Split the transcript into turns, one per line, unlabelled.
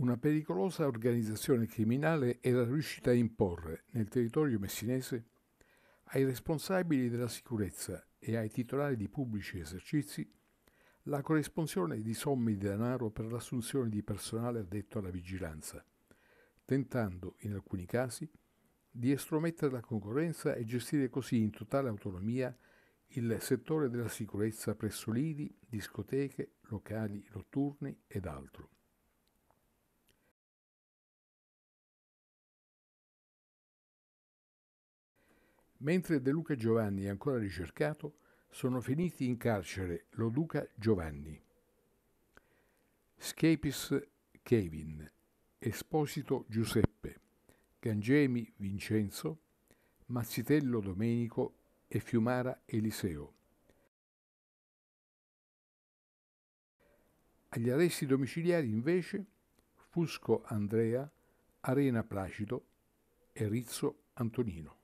Una pericolosa organizzazione criminale era riuscita a imporre nel territorio messinese ai responsabili della sicurezza e ai titolari di pubblici esercizi la corrispondenza di somme di denaro per l'assunzione di personale addetto alla vigilanza, tentando, in alcuni casi, di estromettere la concorrenza e gestire così in totale autonomia il settore della sicurezza presso lidi, discoteche, locali notturni ed altro. mentre De Luca Giovanni è ancora ricercato, sono finiti in carcere Lo Duca Giovanni. Scapis Kevin, Esposito Giuseppe, Gangemi Vincenzo, Mazzitello Domenico e Fiumara Eliseo. Agli arresti domiciliari invece Fusco Andrea, Arena Placido e Rizzo Antonino.